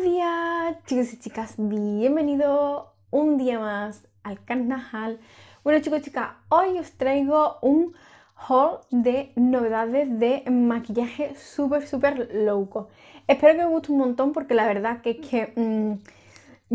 Buenos días, chicos y chicas. Bienvenido un día más al carnaval Bueno, chicos y chicas, hoy os traigo un haul de novedades de maquillaje súper, súper loco. Espero que os guste un montón porque la verdad que es que mm,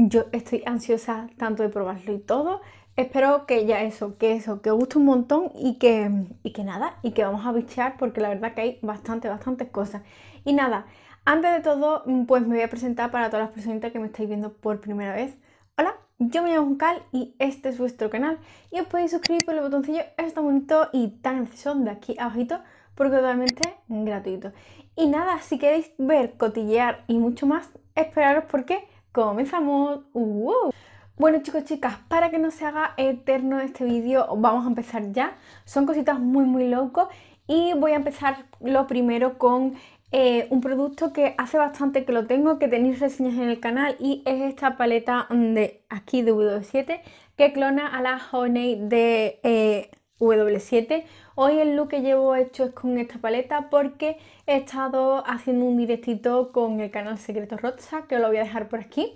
yo estoy ansiosa tanto de probarlo y todo. Espero que ya eso, que eso, que os guste un montón y que, y que nada, y que vamos a bichear porque la verdad que hay bastante, bastantes cosas. Y nada, antes de todo, pues me voy a presentar para todas las personitas que me estáis viendo por primera vez. Hola, yo me llamo Cal y este es vuestro canal y os podéis suscribir por el botoncillo esto bonito y tan accesorio de aquí abajito porque totalmente gratuito. Y nada, si queréis ver, cotillear y mucho más, esperaros porque comenzamos. ¡Wow! Bueno chicos, chicas, para que no se haga eterno este vídeo, vamos a empezar ya. Son cositas muy, muy locos y voy a empezar lo primero con eh, un producto que hace bastante que lo tengo, que tenéis reseñas en el canal y es esta paleta mm, de aquí de W7 que clona a la Honey de eh, W7. Hoy el look que llevo hecho es con esta paleta porque he estado haciendo un directito con el canal Secreto Rocha, que os lo voy a dejar por aquí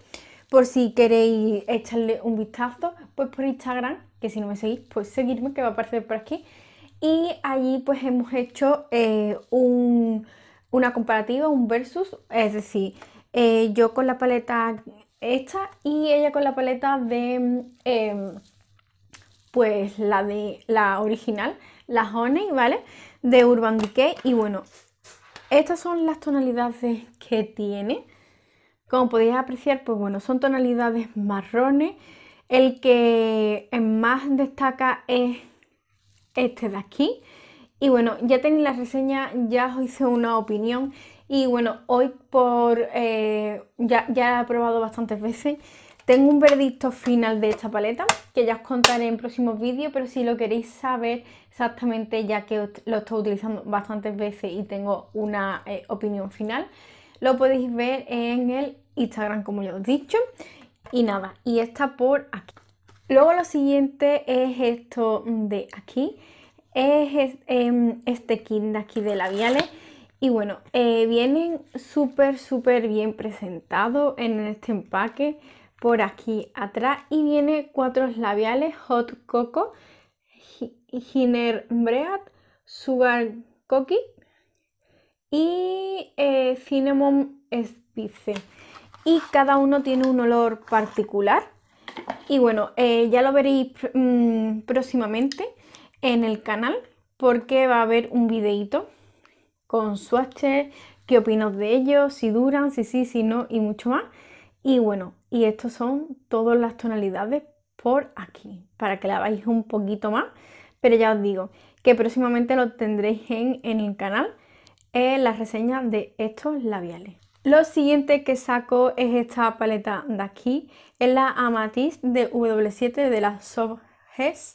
por si queréis echarle un vistazo pues por Instagram, que si no me seguís pues seguirme que va a aparecer por aquí y allí pues hemos hecho eh, un una comparativa, un versus, es decir, eh, yo con la paleta esta y ella con la paleta de, em, pues la de la original, la Honey, ¿vale? De Urban Decay y bueno, estas son las tonalidades que tiene. Como podéis apreciar, pues bueno, son tonalidades marrones. El que más destaca es este de aquí, y bueno, ya tenéis la reseña, ya os hice una opinión y bueno, hoy por eh, ya, he probado bastantes veces. Tengo un verdicto final de esta paleta que ya os contaré en próximos vídeos, pero si lo queréis saber exactamente, ya que lo estoy utilizando bastantes veces y tengo una eh, opinión final, lo podéis ver en el Instagram, como ya os he dicho. Y nada, y está por aquí. Luego lo siguiente es esto de aquí, es em, este kit de aquí de labiales. Y bueno, eh, vienen súper, súper bien presentados en este empaque por aquí atrás. Y viene cuatro labiales Hot Coco, Bread, Sugar Cookie y eh, Cinnamon Spice. Y cada uno tiene un olor particular. Y bueno, eh, ya lo veréis mm, próximamente en el canal porque va a haber un videito con swatches, qué opinos de ellos, si duran, si sí, si no y mucho más. Y bueno, y estos son todas las tonalidades por aquí, para que la veáis un poquito más. Pero ya os digo que próximamente lo tendréis en, en el canal, en las reseñas de estos labiales. Lo siguiente que saco es esta paleta de aquí, es la amatiz de W7 de la Soft Hess.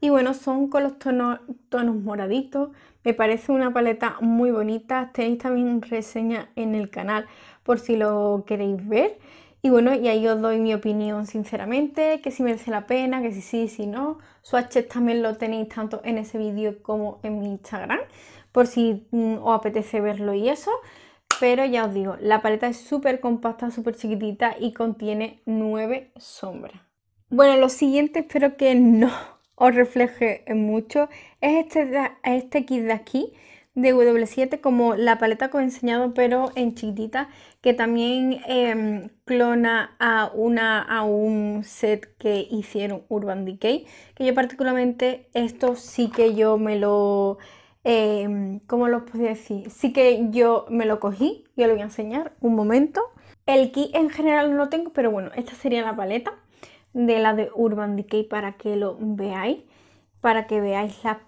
Y bueno, son con los tonos, tonos moraditos. Me parece una paleta muy bonita. Tenéis también reseña en el canal por si lo queréis ver. Y bueno, y ahí os doy mi opinión sinceramente, que si merece la pena, que si sí, si no. Swatches también lo tenéis tanto en ese vídeo como en mi Instagram, por si mm, os apetece verlo y eso. Pero ya os digo, la paleta es súper compacta, súper chiquitita y contiene nueve sombras. Bueno, lo siguiente espero que no os refleje mucho, es este, este kit de aquí de W7 como la paleta que os he enseñado pero en chiquitita que también em, clona a, una, a un set que hicieron Urban Decay que yo particularmente esto sí que yo me lo em, ¿cómo lo podía decir? sí que yo me lo cogí yo lo voy a enseñar un momento el kit en general no lo tengo pero bueno esta sería la paleta de la de Urban Decay para que lo veáis, para que veáis la,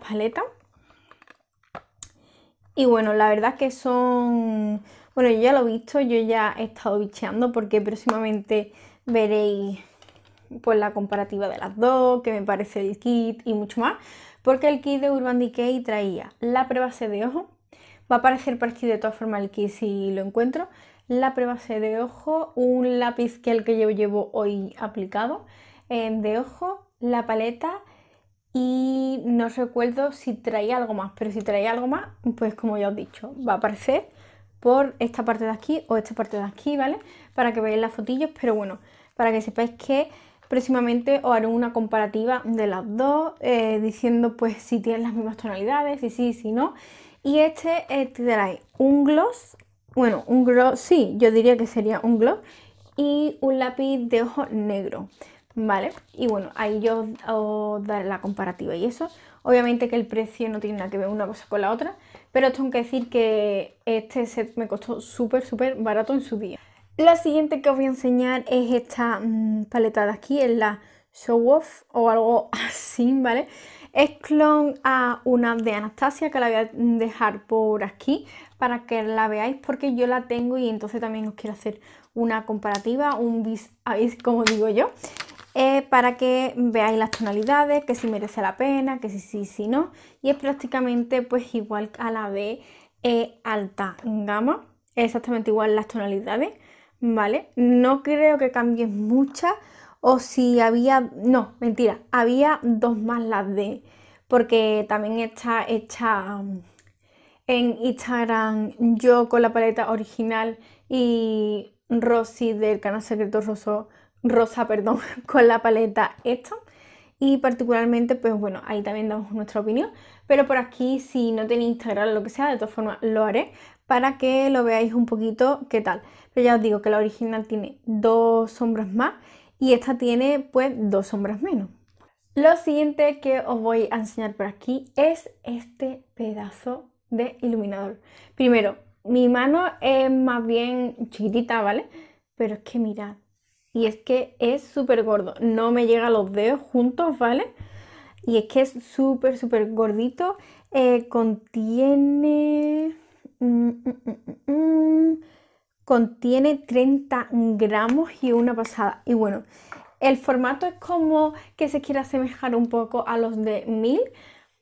paleta. Y bueno, la verdad que son... Bueno, yo ya lo he visto, yo ya he estado bicheando porque próximamente veréis pues la comparativa de las dos, que me parece el kit y mucho más, porque el kit de Urban Decay traía la prueba de ojo, va a aparecer para aquí de todas formas el kit si lo encuentro, la prebase de ojo, un lápiz que el que yo llevo hoy aplicado de ojo, la paleta y no recuerdo si traía algo más, pero si traía algo más, pues como ya os he dicho, va a aparecer por esta parte de aquí o esta parte de aquí, ¿vale? Para que veáis las fotillos, pero bueno, para que sepáis que próximamente os haré una comparativa de las dos, eh, diciendo pues si tienen las mismas tonalidades, si sí, si no. Y este eh, trae e, un gloss bueno, un gloss, sí, yo diría que sería un gloss y un lápiz de ojo negro, ¿vale? Y bueno, ahí yo os daré la comparativa y eso. Obviamente que el precio no tiene nada que ver una cosa con la otra, pero tengo que decir que este set me costó súper, súper barato en su día. La siguiente que os voy a enseñar es esta mm, paleta de aquí, es la Show Off o algo así, ¿vale? Es clon a una de Anastasia que la voy a dejar por aquí, para que la veáis porque yo la tengo y entonces también os quiero hacer una comparativa, un bis a como digo yo, eh, para que veáis las tonalidades, que si merece la pena, que si sí, si, si no. Y es prácticamente pues igual a la de eh, alta gama, exactamente igual las tonalidades, ¿vale? No creo que cambien muchas o si había, no, mentira, había dos más las de, porque también está hecha en Instagram yo con la paleta original y Rosy del canal secreto Rosa perdón, con la paleta esta y particularmente pues bueno ahí también damos nuestra opinión pero por aquí si no tenéis Instagram o lo que sea de todas formas lo haré para que lo veáis un poquito qué tal pero ya os digo que la original tiene dos sombras más y esta tiene pues dos sombras menos lo siguiente que os voy a enseñar por aquí es este pedazo de iluminador. Primero, mi mano es más bien chiquitita, ¿vale? Pero es que mirad, y es que es súper gordo, no me llega los dedos juntos, ¿vale? Y es que es súper, súper gordito, eh, contiene... Mm, mm, mm, contiene 30 gramos y una pasada. Y bueno, el formato es como que se quiere asemejar un poco a los de 1000,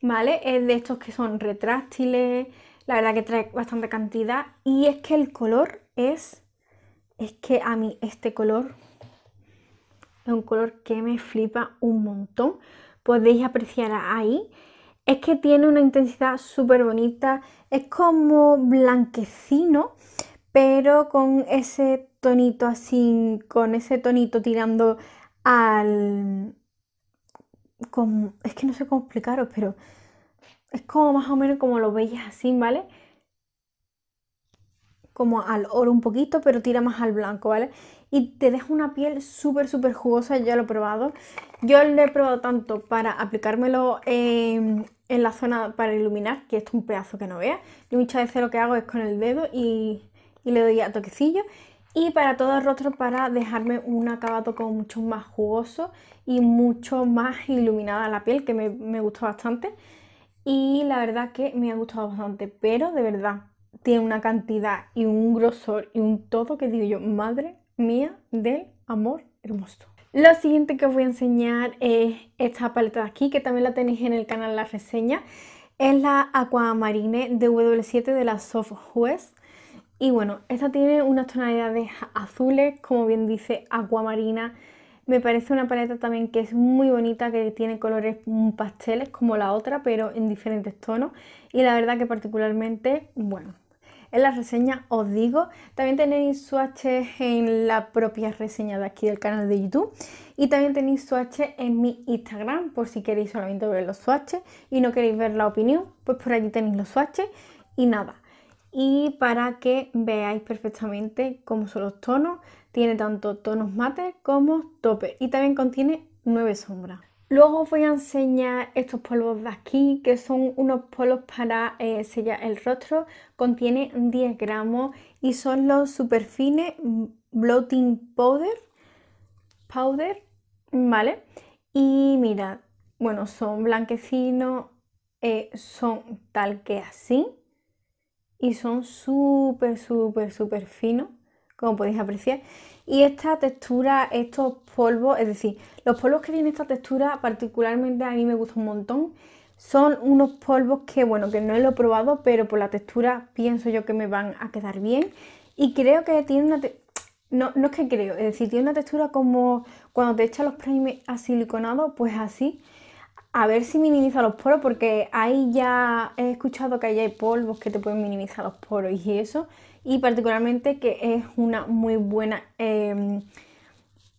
¿vale? Es de estos que son retráctiles, la verdad que trae bastante cantidad y es que el color es, es que a mí este color es un color que me flipa un montón, podéis apreciar ahí. Es que tiene una intensidad súper bonita, es como blanquecino, pero con ese tonito así, con ese tonito tirando al, como, es que no sé cómo explicaros, pero es como más o menos como lo veis así, ¿vale? Como al oro un poquito, pero tira más al blanco, ¿vale? Y te deja una piel súper, súper jugosa, ya lo he probado. Yo lo he probado tanto para aplicármelo en, la zona para iluminar, que esto es un pedazo que no veas. Yo muchas veces lo que hago es con el dedo y, y le doy a toquecillo y para todo el rostro para dejarme un acabado con mucho más jugoso y mucho más iluminada la piel que me, me gustó bastante y la verdad que me ha gustado bastante pero de verdad tiene una cantidad y un grosor y un todo que digo yo madre mía del amor hermoso lo siguiente que os voy a enseñar es esta paleta de aquí, que también la tenéis en el canal La Reseña. Es la Aquamarine de W7 de la Soft West. Y bueno, esta tiene unas tonalidades azules, como bien dice, Marina. Me parece una paleta también que es muy bonita, que tiene colores mm, pasteles como la otra, pero en diferentes tonos. Y la verdad que particularmente, bueno, en la reseña os digo. También tenéis swatches en la propia reseña de aquí del canal de YouTube. Y también tenéis swatches en mi Instagram, por si queréis solamente ver los swatches y no queréis ver la opinión, pues por allí tenéis los swatches. Y nada, y para que veáis perfectamente cómo son los tonos. Tiene tanto tonos mate como tope. y también contiene 9 sombras. Luego os voy a enseñar estos polvos de aquí, que son unos polvos para eh, sellar el rostro. Contiene 10 gramos y son los super fines bloating powder, powder, ¿vale? Y mirad, bueno, son blanquecinos, eh, son tal que así y son súper, súper, súper finos, como podéis apreciar. Y esta textura, estos polvos, es decir, los polvos que tiene esta textura particularmente a mí me gusta un montón. Son unos polvos que, bueno, que no lo he probado, pero por la textura pienso yo que me van a quedar bien. Y creo que tiene una... No, no es que creo, es decir, tiene una textura como cuando te echas los primes a siliconado, pues así a ver si minimiza los poros, porque ahí ya he escuchado que hay polvos que te pueden minimizar los poros y eso. Y particularmente que es una muy buena em,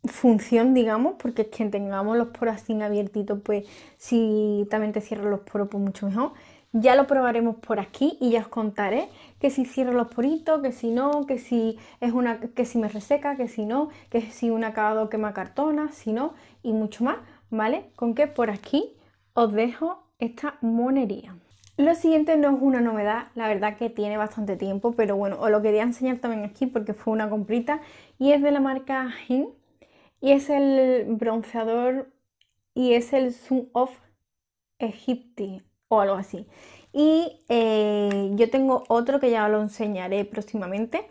función, digamos, porque es que tengamos los poros así abiertitos, pues si también te cierran los poros, pues mucho mejor. Ya lo probaremos por aquí y ya os contaré que si cierro los poritos, que si no, que si es una que si me reseca, que si no, que si un acabado quema cartona, si no y mucho más, ¿vale? Con que por aquí os dejo esta monería. Lo siguiente no es una novedad, la verdad que tiene bastante tiempo, pero bueno, os lo quería enseñar también aquí porque fue una comprita y es de la marca HIN y es el bronceador y es el Zoom of Egypti o algo así. Y eh, yo tengo otro que ya lo enseñaré próximamente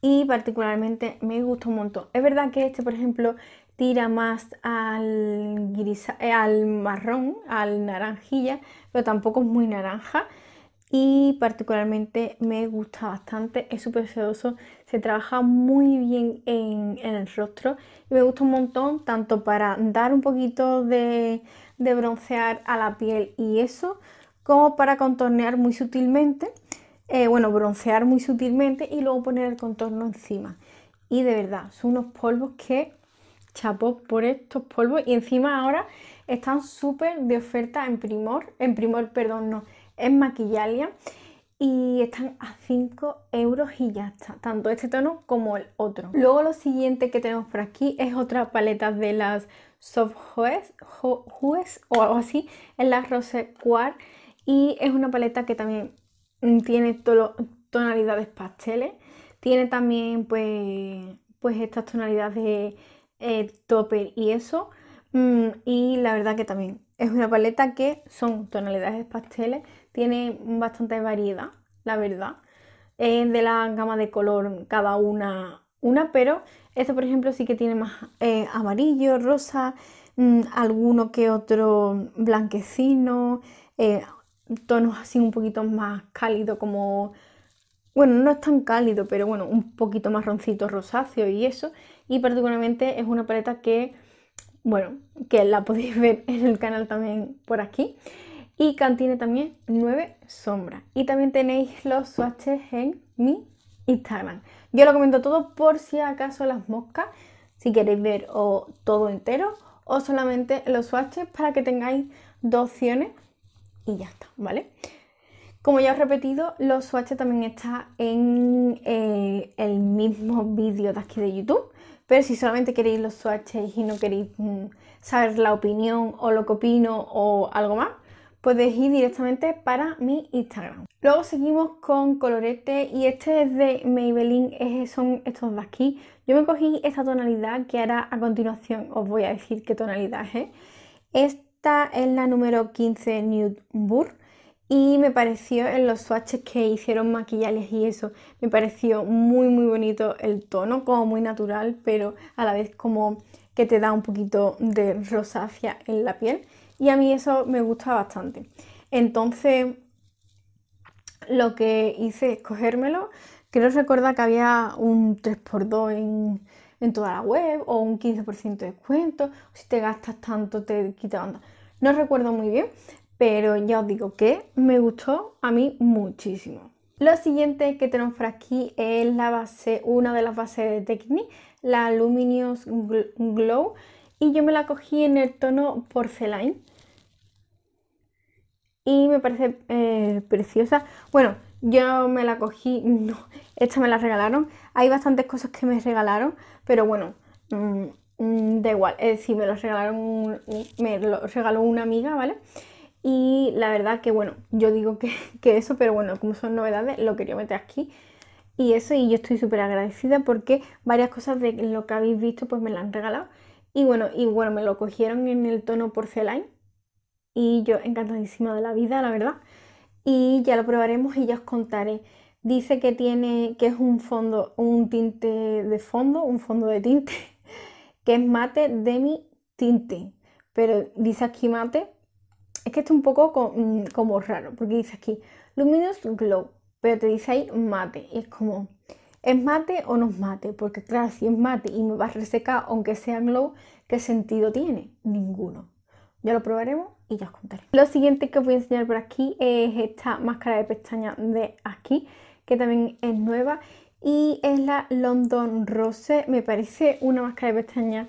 y particularmente me gustó un montón. Es verdad que este, por ejemplo, tira más eh, al, marrón, al naranjilla, pero tampoco es muy naranja. Y particularmente me gusta bastante, es súper sedoso, se trabaja muy bien en, el rostro y me gusta un montón tanto para dar un poquito de, broncear a la piel y eso, como para contornear muy sutilmente, eh, bueno, broncear muy sutilmente y luego poner el contorno encima. Y de verdad, son unos polvos que chapó por estos polvos y encima ahora están súper de oferta en Primor, en Primor, perdón, no, en Maquillalia y están a 5 euros y ya está, tanto este tono como el otro. Luego lo siguiente que tenemos por aquí es otra paleta de las Soft Hues, o algo así, en la Rose Quart. y es una paleta que también tiene tonalidades pasteles, tiene también pues, pues estas tonalidades de eh, topper y eso. Mm, y la verdad que también es una paleta que son tonalidades pasteles, tiene bastante variedad, la verdad, de la gama de color cada una una, pero este por ejemplo sí que tiene más eh, amarillo, rosa, mm, alguno que otro blanquecino, eh, tonos así un poquito más cálido como, bueno, no es tan cálido, pero bueno, un poquito más roncito, rosáceo y eso y particularmente es una paleta que, bueno, que la podéis ver en el canal también por aquí. Y contiene también nueve sombras. Y también tenéis los swatches en mi Instagram. Yo lo comento todo por si acaso las moscas, si queréis ver o todo entero o solamente los swatches para que tengáis dos opciones y ya está, ¿vale? Como ya os he repetido, los swatches también están en eh, el mismo vídeo de aquí de YouTube. Pero si solamente queréis los swatches y no queréis mm, saber la opinión o lo que opino o algo más, podéis ir directamente para mi Instagram. Luego seguimos con colorete y este es de Maybelline, son estos de aquí. Yo me cogí esta tonalidad que ahora a continuación os voy a decir qué tonalidad es. Esta es la número 15 Nude Burr y me pareció en los swatches que hicieron maquillajes y eso, me pareció muy muy bonito el tono, como muy natural, pero a la vez como que te da un poquito de rosácea en la piel y a mí eso me gusta bastante. Entonces lo que hice es cogérmelo, creo recordar que había un 3x2 en, toda la web o un 15% de descuento, si te gastas tanto te quita onda. No recuerdo muy bien, pero ya os digo que me gustó a mí muchísimo. Lo siguiente que tenemos por aquí es la base, una de las bases de Technic, la Luminous Glow, y yo me la cogí en el tono Porcelain. Y me parece eh, preciosa. Bueno, yo me la cogí, no, esta me la regalaron. Hay bastantes cosas que me regalaron, pero bueno, mm, mm, da igual. Es decir, me lo regalaron, me lo regaló una amiga, ¿vale? vale y la verdad que, bueno, yo digo que, eso, pero bueno, como son novedades, lo quería meter aquí. Y eso, y yo estoy súper agradecida porque varias cosas de lo que habéis visto, pues me las han regalado. Y bueno, y bueno, me lo cogieron en el tono porcelain. Y yo encantadísima de la vida, la verdad. Y ya lo probaremos y ya os contaré. Dice que tiene, que es un fondo, un tinte de fondo, un fondo de tinte, que es mate demi tinte. Pero dice aquí mate, es que esto es un poco mm, como, raro, porque dice aquí Luminous Glow, pero te dice ahí mate. es como, ¿es mate o no es mate? Porque claro, si es mate y me va a resecar, aunque sea glow, ¿qué sentido tiene? Ninguno. Ya lo probaremos y ya os contaré. Lo siguiente que os voy a enseñar por aquí es esta máscara de pestaña de aquí, que también es nueva. Y es la London Rose. Me parece una máscara de pestañas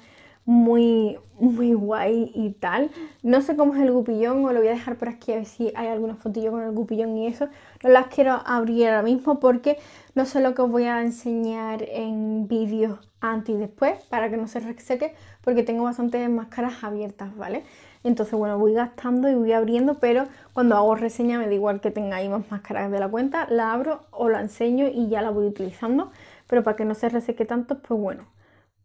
muy, muy guay y tal. No sé cómo es el gupillón, o lo voy a dejar por aquí a ver si hay alguna fotillo con el gupillón y eso. No las quiero abrir ahora mismo porque no sé lo que os voy a enseñar en vídeos antes y después para que no se reseque porque tengo bastantes máscaras abiertas, ¿vale? Entonces, bueno, voy gastando y voy abriendo, pero cuando hago reseña me da igual que tengáis más máscaras de la cuenta, la abro o la enseño y ya la voy utilizando. Pero para que no se reseque tanto, pues bueno,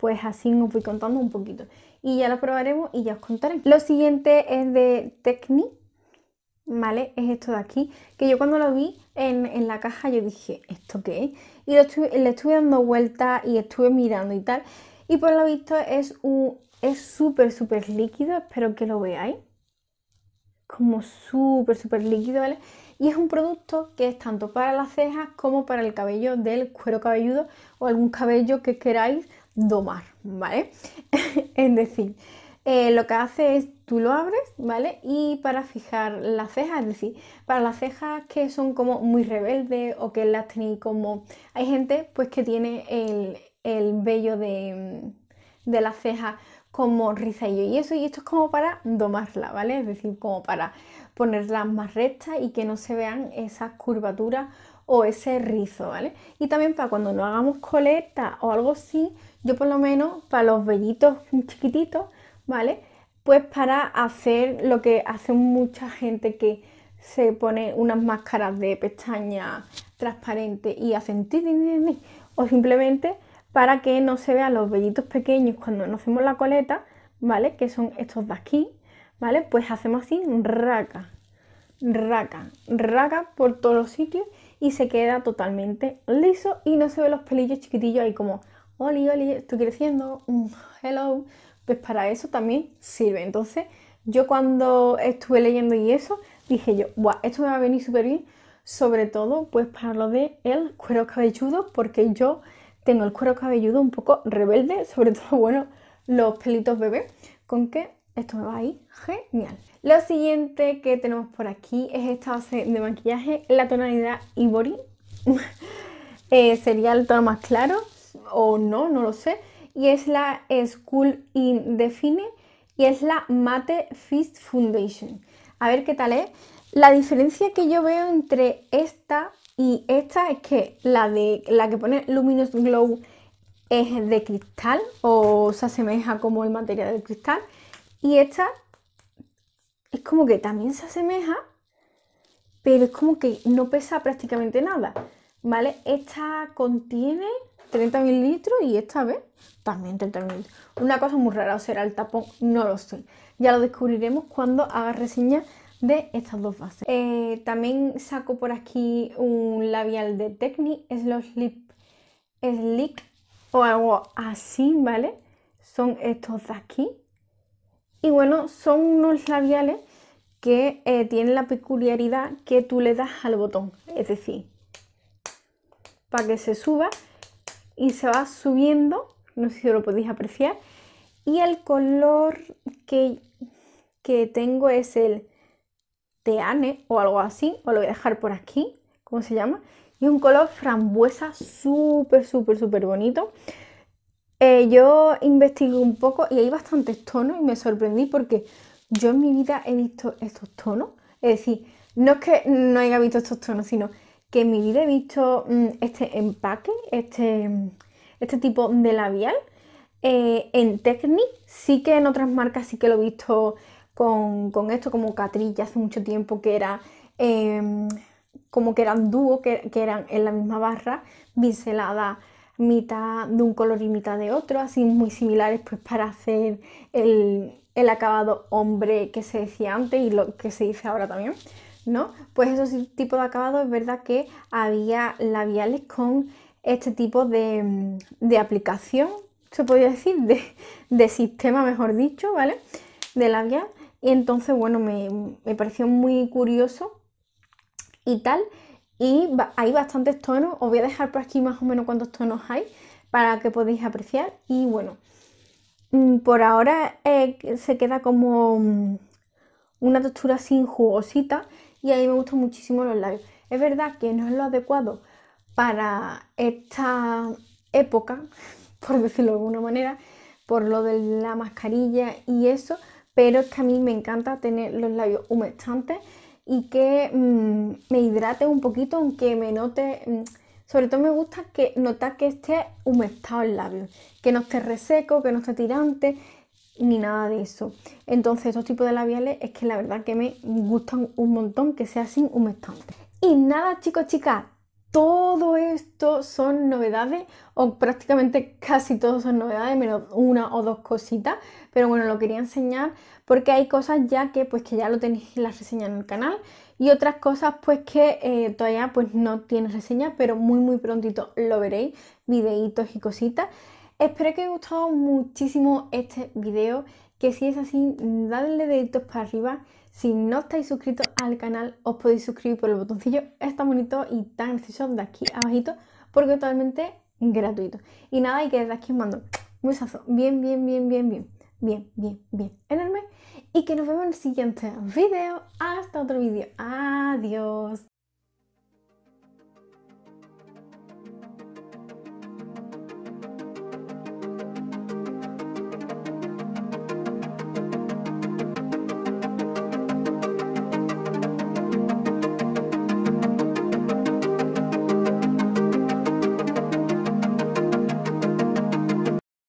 pues así os voy contando un poquito. Y ya lo probaremos y ya os contaré. Lo siguiente es de Techni, ¿vale? Es esto de aquí, que yo cuando lo vi en, la caja yo dije, ¿esto qué es? Y le estuve dando vuelta y estuve mirando y tal. Y por lo visto es un... Es súper, súper líquido, espero que lo veáis como súper, súper líquido, ¿vale? Y es un producto que es tanto para las cejas como para el cabello del cuero cabelludo o algún cabello que queráis domar, ¿vale? es decir, eh, lo que hace es tú lo abres, ¿vale? Y para fijar las cejas, es decir, para las cejas que son como muy rebeldes o que las tenéis como... Hay gente pues que tiene el, vello de, de la ceja como rizadillo y eso, y esto es como para domarla, ¿vale? Es decir, como para ponerlas más rectas y que no se vean esas curvaturas o ese rizo, ¿vale? Y también para cuando no hagamos coleta o algo así, yo por lo menos, para los vellitos chiquititos, ¿vale? Pues para hacer lo que hace mucha gente que se pone unas máscaras de pestaña transparente y hacen ti, o simplemente para que no se vean los vellitos pequeños cuando nos hacemos la coleta, ¿vale? Que son estos de aquí, ¿vale? Pues hacemos así, raca, raca, raca por todos los sitios y se queda totalmente liso y no se ven los pelillos chiquitillos ahí como Oli, Oli, estoy creciendo, mm, hello, pues para eso también sirve. Entonces, yo cuando estuve leyendo y eso, dije yo, guau, esto me va a venir súper bien, sobre todo pues para lo de el cuero cabelludo, porque yo tengo el cuero cabelludo un poco rebelde, sobre todo, bueno, los pelitos bebé, con que esto me va a ir genial. Lo siguiente que tenemos por aquí es esta base de maquillaje, la tonalidad Ivory. Eh, sería el tono más claro o no, no lo sé, y es la School in Define y es la Mate Fist Foundation. A ver qué tal es. ¿eh? La diferencia que yo veo entre esta y esta es que la, de, la que pone Luminous Glow es de cristal o se asemeja como el material de cristal y esta es como que también se asemeja, pero es como que no pesa prácticamente nada, ¿vale? Esta contiene 30 mililitros y esta vez también 30 mililitros. Una cosa muy rara, será el tapón, no lo sé. Ya lo descubriremos cuando haga reseña de estas dos bases. Eh, también saco por aquí un labial de Techni, es los Lip Slick o algo así, ¿vale? Son estos de aquí. Y bueno, son unos labiales que eh, tienen la peculiaridad que tú le das al botón, es decir, para que se suba y se va subiendo, no sé si lo podéis apreciar, y el color que, que tengo es el teane o algo así, os lo voy a dejar por aquí, ¿cómo se llama? Y un color frambuesa súper, súper, súper bonito. Eh, yo investigué un poco y hay bastantes tonos y me sorprendí porque yo en mi vida he visto estos tonos. Es decir, no es que no haya visto estos tonos, sino que en mi vida he visto mm, este empaque, este, este, tipo de labial. Eh, en Technic sí que en otras marcas sí que lo he visto con, esto, como Catrice, hace mucho tiempo que era... Em, como que eran dúo, que, eran en la misma barra, biselada mitad de un color y mitad de otro, así muy similares pues para hacer el, el acabado hombre que se decía antes y lo que se dice ahora también. Pues ese tipo de acabado, es verdad que había labiales con este tipo de, mm, aplicación, se podría decir, de, sistema, mejor dicho, ¿vale? De labial. Y entonces, bueno, me, pareció muy curioso y tal. Y hay bastantes tonos, os voy a dejar por aquí más o menos cuántos tonos hay para que podáis apreciar. Y bueno, mm, por ahora eh, se queda como mm, una textura sin jugosita y a mí me gustan muchísimo los labios. Es verdad que no es lo adecuado para esta época, por decirlo de alguna manera, por lo de la mascarilla y eso, pero es que a mí me encanta tener los labios humectantes y que mm, me hidrate un poquito, aunque me note, mm, sobre todo me gusta que notar que esté humectado el labio, que no esté reseco, que no esté tirante, ni nada de eso. Entonces, estos tipos de labiales es que la verdad que me gustan un montón que sea sin humectante. Y nada, chicos, chicas, todo esto son novedades, o prácticamente casi todo son novedades, menos una o dos cositas, pero bueno, lo quería enseñar porque hay cosas ya que pues que ya lo tenéis en la reseña en el canal y otras cosas pues que eh, todavía pues no tiene reseña pero muy muy prontito lo veréis, videitos y cositas. Espero que os haya gustado muchísimo este video, que si es así, dadle deditos para arriba. Si no estáis suscritos al canal, os podéis suscribir por el botoncillo, Está bonito y tan acceso de aquí abajito, porque totalmente gratuito. Y nada, y que desde aquí os mando un besazo bien, bien, bien, bien, bien, bien, bien, bien enorme. Y que nos vemos en el siguiente video. Hasta otro vídeo. Adiós.